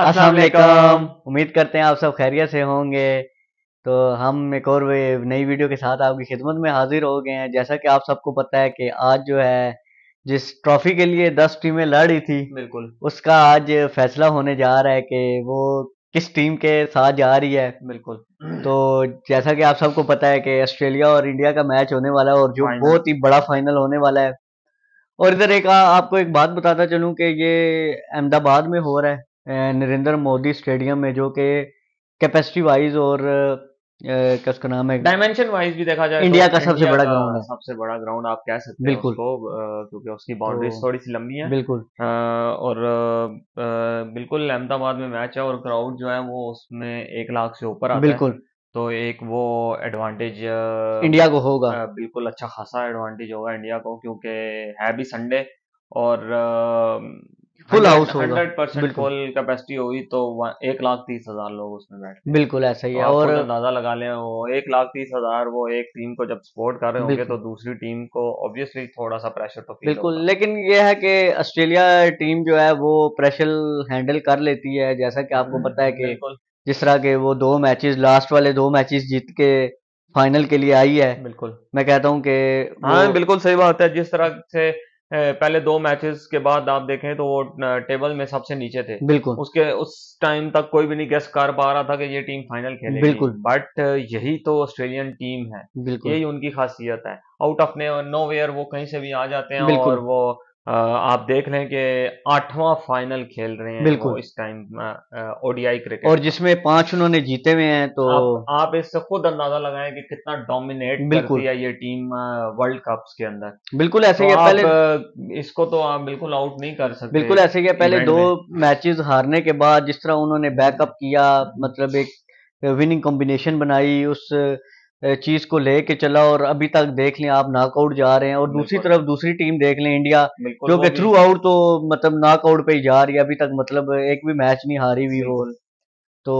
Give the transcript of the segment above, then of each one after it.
असलम उम्मीद करते हैं आप सब खैरियत से होंगे तो हम एक और नई वीडियो के साथ आपकी खिदमत में हाजिर हो गए हैं जैसा कि आप सबको पता है कि आज जो है जिस ट्रॉफी के लिए दस टीमें लड़ रही थी बिल्कुल उसका आज फैसला होने जा रहा है कि वो किस टीम के साथ जा रही है बिल्कुल तो जैसा कि आप सबको पता है कि ऑस्ट्रेलिया और इंडिया का मैच होने वाला है और जो बहुत ही बड़ा फाइनल होने वाला है और इधर एक आपको एक बात बताता चलूं कि ये अहमदाबाद में हो रहा है नरेंद्र मोदी स्टेडियम में जो के कैपेसिटी वाइज और क्या उसका नाम है डायमेंशन वाइज भी देखा जाए इंडिया तो, का सबसे बड़ा ग्राउंड है सबसे बड़ा ग्राउंड आप कह सकते हैं उसको क्योंकि उसकी बाउंड्रीज तो थोड़ी सी लंबी है बिल्कुल और बिल्कुल अहमदाबाद में मैच है और क्राउड जो है वो उसमें एक लाख से ऊपर आता बिल्कुल तो एक वो एडवांटेज इंडिया को होगा बिल्कुल अच्छा खासा एडवांटेज होगा इंडिया को क्योंकि है भी संडे और फुल हाउस होगा हंड्रेड परसेंट फुल कैपेसिटी होगी तो एक लाख तीस हजार लोग उसमें बैठ बिल्कुल ऐसा ही है तो और अंदाजा लगा लें वो एक लाख तीस हजार वो एक टीम को जब सपोर्ट कर रहे होंगे तो दूसरी टीम को ऑब्वियसली थोड़ा सा प्रेशर तो बिल्कुल लेकिन ये है कि ऑस्ट्रेलिया टीम जो है वो प्रेशर हैंडल कर लेती है जैसा कि आपको हम्म, पता है कि जिस तरह के वो दो मैचेस लास्ट वाले दो मैचेस जीत के फाइनल के लिए आई है बिल्कुल मैं कहता हूँ कि हाँ बिल्कुल सही बात है जिस तरह से पहले दो मैचेस के बाद आप देखें तो वो टेबल में सबसे नीचे थे बिल्कुल उसके उस टाइम तक कोई भी नहीं गेस कर पा रहा था कि ये टीम फाइनल खेले बिल्कुल बट यही तो ऑस्ट्रेलियन टीम है यही उनकी खासियत है आउट ऑफ नो वेयर वो कहीं से भी आ जाते हैं और वो आप देख लें कि आठवां फाइनल खेल रहे हैं बिल्कुल इस टाइम ओडीआई क्रिकेट और जिसमें पांच उन्होंने जीते हुए हैं तो आप, आप इससे खुद अंदाजा लगाएं कि कितना डोमिनेट बिल्कुल दिया ये टीम वर्ल्ड कप्स के अंदर बिल्कुल ऐसे तो पहले इसको तो आप बिल्कुल आउट नहीं कर सकते बिल्कुल ऐसे क्या पहले दो मैचेस हारने के बाद जिस तरह उन्होंने बैकअप किया मतलब एक विनिंग कॉम्बिनेशन बनाई उस चीज को लेके चला और अभी तक देख लें आप नाकआउट जा रहे हैं और दूसरी तरफ दूसरी टीम देख लें इंडिया जो कि थ्रू आउट तो मतलब नॉकआउट पे ही जा रही है अभी तक मतलब एक भी मैच नहीं हारी हुई हो तो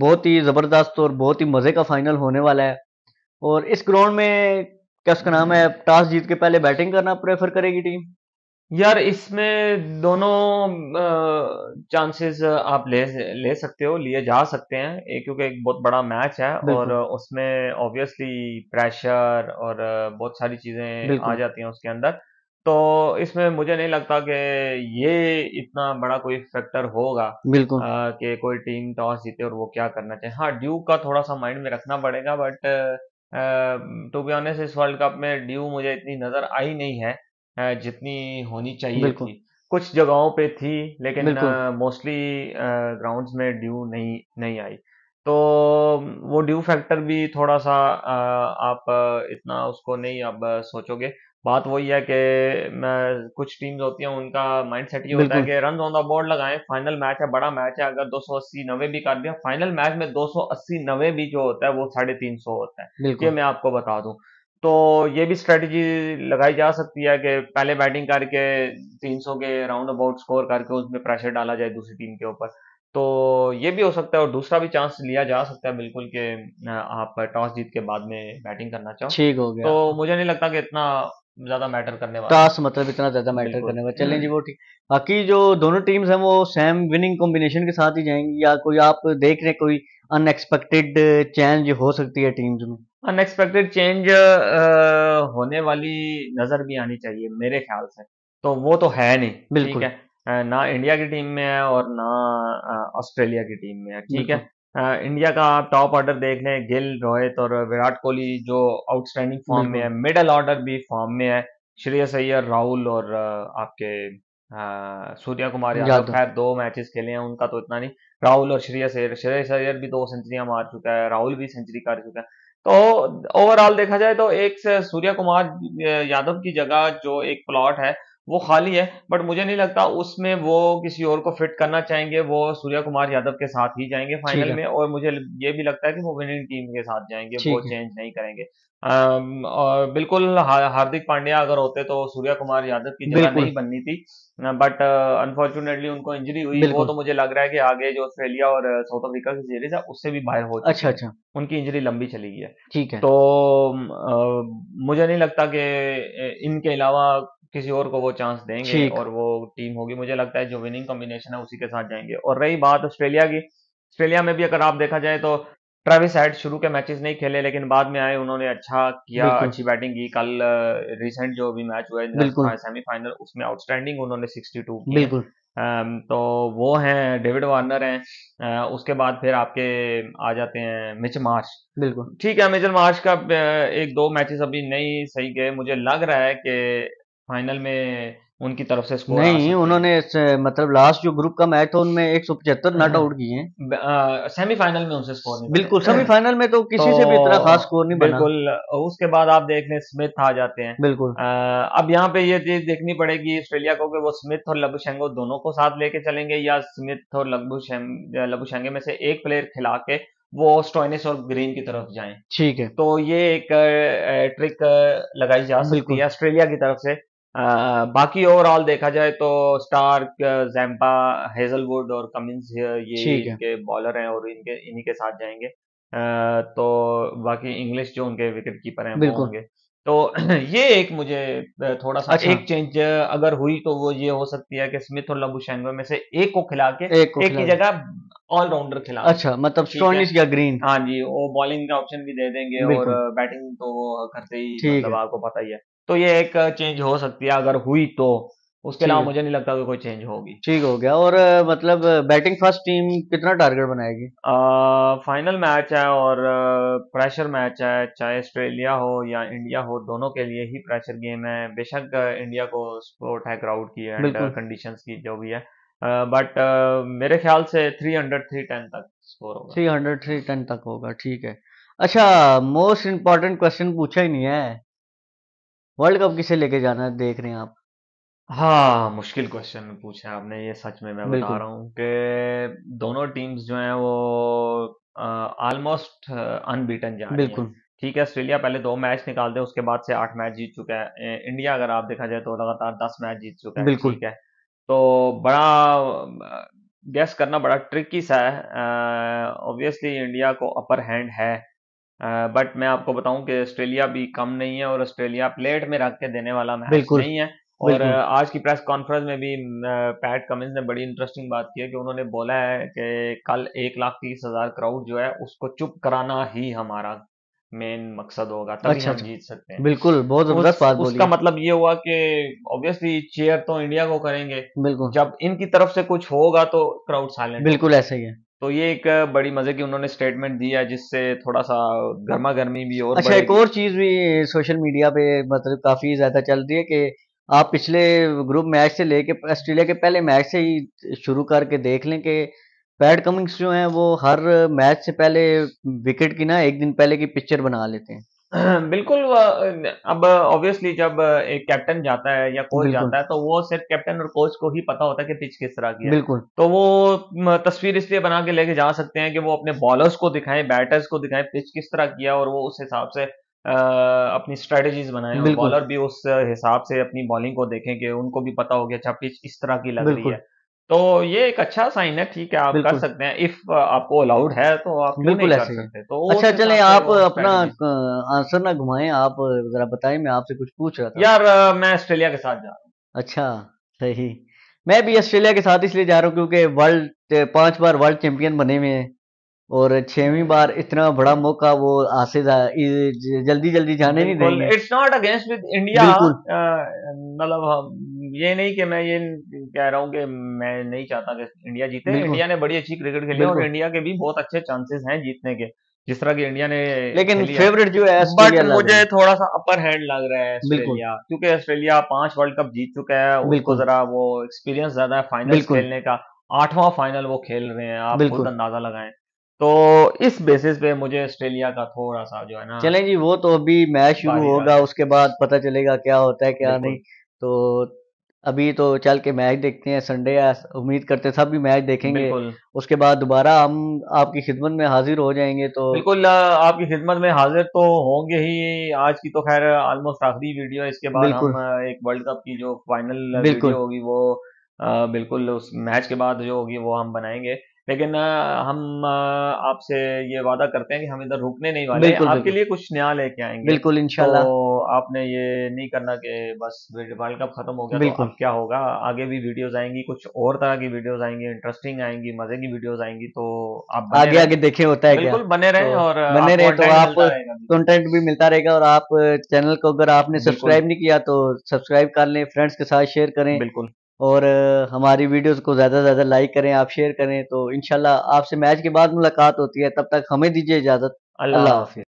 बहुत ही जबरदस्त और बहुत ही मजे का फाइनल होने वाला है और इस ग्राउंड में क्या उसका नाम है हम्म। टॉस जीत के पहले बैटिंग करना प्रेफर करेगी टीम यार इसमें दोनों चांसेस आप ले ले सकते हो, लिए जा सकते हैं एक क्योंकि एक बहुत बड़ा मैच है और बिल्कुल। उसमें ऑब्वियसली प्रेशर और बहुत सारी चीज़ें आ बिल्कुल। जाती हैं उसके अंदर। तो इसमें मुझे नहीं लगता कि ये इतना बड़ा कोई फैक्टर होगा बिल्कुल। कि कोई टीम टॉस जीते और वो क्या करना चाहे। हाँ, ड्यू का थोड़ा-सा माइंड में रखना पड़ेगा बट टू बी ऑनेस्ट इस वर्ल्ड कप में ड्यू मुझे इतनी नज़र आई नहीं है। जितनी होनी चाहिए थी कुछ जगहों पे थी लेकिन मोस्टली ग्राउंड्स में ड्यू नहीं नहीं आई तो वो ड्यू फैक्टर भी थोड़ा सा आप इतना उसको नहीं आप सोचोगे बात वही है कि मैं कुछ टीम्स होती हैं उनका माइंड सेट ये होता है कि रन ऑन द बोर्ड लगाएं फाइनल मैच है बड़ा मैच है अगर 280 नवे भी कर दिया फाइनल मैच में 280 नवे भी जो होता है वो साढ़े तीन सौ होता है ये मैं आपको बता दूं तो ये भी स्ट्रेटजी लगाई जा सकती है कि पहले बैटिंग करके 300 के राउंड अबाउट स्कोर करके उसमें प्रेशर डाला जाए दूसरी टीम के ऊपर तो ये भी हो सकता है और दूसरा भी चांस लिया जा सकता है बिल्कुल कि आप टॉस जीत के बाद में बैटिंग करना चाहो ठीक हो गया तो मुझे नहीं लगता कि इतना ज्यादा मैटर करने वाला टॉस मतलब इतना ज्यादा मैटर करने वाला चलें हम्म। जी वो ठीक बाकी जो दोनों टीम्स हैं वो सेम विनिंग कॉम्बिनेशन के साथ ही जाएंगी या कोई आप देख रहे हैं कोई अनएक्सपेक्टेड चेंज हो सकती है टीम्स में अनएक्सपेक्टेड चेंज uh, होने वाली नजर भी आनी चाहिए मेरे ख्याल से तो वो तो है नहीं बिल्कुल है ना इंडिया की टीम में है और ना ऑस्ट्रेलिया की टीम में है ठीक है इंडिया का आप टॉप ऑर्डर देख लें गिल रोहित और विराट कोहली जो आउटस्टैंडिंग फॉर्म में है मिडल ऑर्डर भी फॉर्म में है श्रेयस अय्यर राहुल और आपके सूर्या कुमार यादव खैर दो मैचेस खेले हैं उनका तो इतना नहीं राहुल और श्रेयस अय्यर श्रेयस अय्यर भी दो सेंचुरियां मार चुका है राहुल भी सेंचुरी कर चुका है तो ओवरऑल देखा जाए तो एक सूर्य कुमार यादव की जगह जो एक प्लॉट है वो खाली है बट मुझे नहीं लगता उसमें वो किसी और को फिट करना चाहेंगे वो सूर्या कुमार यादव के साथ ही जाएंगे फाइनल में और मुझे ये भी लगता है कि वो विनिंग टीम के साथ जाएंगे वो चेंज नहीं करेंगे और बिल्कुल हार्दिक पांड्या अगर होते तो सूर्या कुमार यादव की जगह नहीं बननी थी बट अनफॉर्चुनेटली uh, उनको इंजरी हुई वो तो मुझे लग रहा है कि आगे जो ऑस्ट्रेलिया और साउथ uh, अफ्रीका की सीरीज है उससे भी बाहर हो अच्छा अच्छा उनकी इंजरी लंबी चली गई है ठीक है तो आ, मुझे नहीं लगता कि इनके अलावा किसी और को वो चांस देंगे और वो टीम होगी मुझे लगता है जो विनिंग कॉम्बिनेशन है उसी के साथ जाएंगे और रही बात ऑस्ट्रेलिया की ऑस्ट्रेलिया में भी अगर आप देखा जाए तो ट्रेविस हेड शुरू के मैचेस नहीं खेले लेकिन बाद में आए उन्होंने अच्छा किया अच्छी बैटिंग की कल रिसेंट जो भी मैच हुआ सेमीफाइनल उसमें आउटस्टैंडिंग उन्होंने 62 बिल्कुल तो वो हैं डेविड वार्नर हैं उसके बाद फिर आपके आ जाते हैं मिच मार्च बिल्कुल ठीक है मिचल मार्च का एक दो मैचेस अभी नहीं सही गए मुझे लग रहा है कि फाइनल में उनकी तरफ से स्कोर नहीं उन्होंने मतलब लास्ट जो ग्रुप का मैच था उनमें एक सौ पचहत्तर नॉट हाँ, आउट हाँ। किए हैं सेमीफाइनल में उनसे स्कोर नहीं बिल्कुल सेमीफाइनल में तो किसी तो, से भी इतना तो खास स्कोर नहीं बिल्कुल उसके बाद आप देख लें स्मिथ आ जाते हैं बिल्कुल आ, अब यहाँ पे ये चीज देखनी पड़ेगी ऑस्ट्रेलिया को कि वो स्मिथ और लबुशेंगो दोनों को साथ लेके चलेंगे या स्मिथ और लबुशेंगे में से एक प्लेयर खिला के वो स्टोइनिस और ग्रीन की तरफ जाएं ठीक है तो ये एक ट्रिक लगाई जा सकती है ऑस्ट्रेलिया की तरफ से आ, बाकी ओवरऑल देखा जाए तो स्टार्क जैम्पा हेजलवुड और कमिंस ये इनके बॉलर हैं और इनके इन्हीं के साथ जाएंगे आ, तो बाकी इंग्लिश जो उनके विकेट कीपर हैं वो होंगे तो ये एक मुझे थोड़ा सा अच्छा। एक चेंज अगर हुई तो वो ये हो सकती है कि स्मिथ और लबुशेंगो में से एक को खिला के एक, को एक की जगह ऑलराउंडर खिला अच्छा मतलब या ग्रीन हाँ जी वो बॉलिंग का ऑप्शन भी दे देंगे और बैटिंग तो करते ही मतलब आपको पता ही है तो ये एक चेंज हो सकती है अगर हुई तो उसके अलावा मुझे नहीं लगता कि कोई चेंज होगी ठीक हो गया और मतलब बैटिंग फर्स्ट टीम कितना टारगेट बनाएगी फाइनल मैच है और प्रेशर मैच है चाहे ऑस्ट्रेलिया हो या इंडिया हो दोनों के लिए ही प्रेशर गेम है बेशक इंडिया को सपोर्ट है क्राउड की है कंडीशंस की जो भी है बट मेरे ख्याल से थ्री हंड्रेड थ्री टेन तक स्कोर होगा थ्री हंड्रेड थ्री टेन तक होगा ठीक है अच्छा मोस्ट इम्पोर्टेंट क्वेश्चन पूछा ही नहीं है वर्ल्ड कप किसे लेके जाना है देख रहे हैं आप हाँ मुश्किल क्वेश्चन पूछा आपने ये सच में मैं बता रहा हूँ कि दोनों टीम्स जो हैं वो ऑलमोस्ट अनबीटन जा रही बिल्कुल ठीक है ऑस्ट्रेलिया पहले दो मैच निकालते हैं उसके बाद से आठ मैच जीत चुका है इंडिया अगर आप देखा जाए तो लगातार दस मैच जीत चुका है बिल्कुल ठीक है तो बड़ा गैस करना बड़ा ट्रिकी सा है ऑब्वियसली इंडिया को अपर हैंड है बट मैं आपको बताऊं कि ऑस्ट्रेलिया भी कम नहीं है और ऑस्ट्रेलिया प्लेट में रख के देने वाला मैच नहीं है और आज की प्रेस कॉन्फ्रेंस में भी पैट कमिंस ने बड़ी इंटरेस्टिंग बात की है कि उन्होंने बोला है कि कल एक लाख तीस हजार क्राउड जो है उसको चुप कराना ही हमारा मेन मकसद होगा तभी अच्छा, हम अच्छा। जीत सकते हैं बिल्कुल बहुत जबरदस्त बात बोली उसका मतलब ये हुआ कि ऑब्वियसली चेयर तो इंडिया को करेंगे बिल्कुल जब इनकी तरफ से कुछ होगा तो क्राउड साइलेंट बिल्कुल ऐसे ही है तो ये एक बड़ी मजे की उन्होंने स्टेटमेंट दिया है जिससे थोड़ा सा गर्मा गर्मी भी और अच्छा एक और चीज भी सोशल मीडिया पे मतलब काफी ज्यादा चल रही है कि आप पिछले ग्रुप मैच से लेके ऑस्ट्रेलिया के पहले मैच से ही शुरू करके देख लें कि पैड कमिंग्स जो हैं वो हर मैच से पहले विकेट की ना एक दिन पहले की पिक्चर बना लेते हैं बिल्कुल अब ऑब्वियसली जब एक कैप्टन जाता है या कोच जाता है तो वो सिर्फ कैप्टन और कोच को ही पता होता है कि पिच किस तरह की है बिल्कुल तो वो तस्वीर इसलिए बना के लेके जा सकते हैं कि वो अपने बॉलर्स को दिखाएं बैटर्स को दिखाएं पिच किस तरह की है और वो उस हिसाब से आ, अपनी स्ट्रेटेजीज बनाए बॉलर भी उस हिसाब से अपनी बॉलिंग को देखें कि उनको भी पता हो गया अच्छा पिच इस तरह की लग रही है तो ये एक अच्छा साइन है ठीक है आप कर सकते हैं इफ uh, आपको अलाउड है तो आप बिल्कुल ऐसे कर सकते तो अच्छा चले आप अपना आंसर ना घुमाएं आप जरा बताएं मैं आपसे कुछ पूछ रहा था यार मैं ऑस्ट्रेलिया के साथ जा रहा हूँ अच्छा सही मैं भी ऑस्ट्रेलिया के साथ इसलिए जा रहा हूँ क्योंकि वर्ल्ड पांच बार वर्ल्ड चैंपियन बने हुए हैं और छवी बार इतना बड़ा मौका वो हासिल जल्दी जल्दी जाने नहीं देंगे it's not against with India मतलब ये नहीं कि मैं ये कह रहा हूँ कि मैं नहीं चाहता कि इंडिया जीते इंडिया ने बड़ी अच्छी क्रिकेट खेली और इंडिया के भी बहुत अच्छे चांसेस हैं जीतने के जिस तरह की इंडिया ने लेकिन फेवरेट जो है बट मुझे थोड़ा सा अपर हैंड लग रहा है ऑस्ट्रेलिया क्योंकि ऑस्ट्रेलिया पांच वर्ल्ड कप जीत चुका है उनको जरा वो एक्सपीरियंस ज्यादा है फाइनल खेलने का आठवां फाइनल वो खेल रहे हैं आप खुद अंदाजा लगाएं तो इस बेसिस पे मुझे ऑस्ट्रेलिया का थोड़ा सा जो है ना चले जी वो तो अभी मैच शुरू होगा उसके बाद पता चलेगा क्या होता है क्या नहीं तो अभी तो चल के मैच देखते हैं संडे या उम्मीद करते हैं सब भी मैच देखेंगे उसके बाद दोबारा हम आपकी खिदमत में हाजिर हो जाएंगे तो बिल्कुल आपकी खिदमत में हाजिर तो होंगे ही आज की तो खैर ऑलमोस्ट आखिरी वीडियो इसके बाद हम एक वर्ल्ड कप की जो फाइनल वीडियो होगी वो आ, बिल्कुल उस मैच के बाद जो होगी वो हम बनाएंगे लेकिन हम आपसे ये वादा करते हैं कि हम इधर रुकने नहीं वाले बिल्कुल, आपके बिल्कुल। लिए कुछ नया लेके आएंगे बिल्कुल इंशाल्लाह तो आपने ये नहीं करना कि बस वर्ल्ड कप खत्म हो गया तो अब क्या होगा आगे भी वीडियोस आएंगी कुछ और तरह की वीडियोस आएंगी इंटरेस्टिंग आएंगी मजे की वीडियोस आएंगी तो आप आगे आगे देखे होता है बिल्कुल बने रहे तो और बने रहे तो आप कंटेंट भी मिलता रहेगा और आप चैनल को अगर आपने सब्सक्राइब नहीं किया तो सब्सक्राइब कर लें फ्रेंड्स के साथ शेयर करें बिल्कुल और हमारी वीडियोस को ज़्यादा से ज़्यादा लाइक करें आप शेयर करें तो इनशाला आपसे मैच के बाद मुलाकात होती है तब तक हमें दीजिए इजाज़त अल्लाह हाफिज़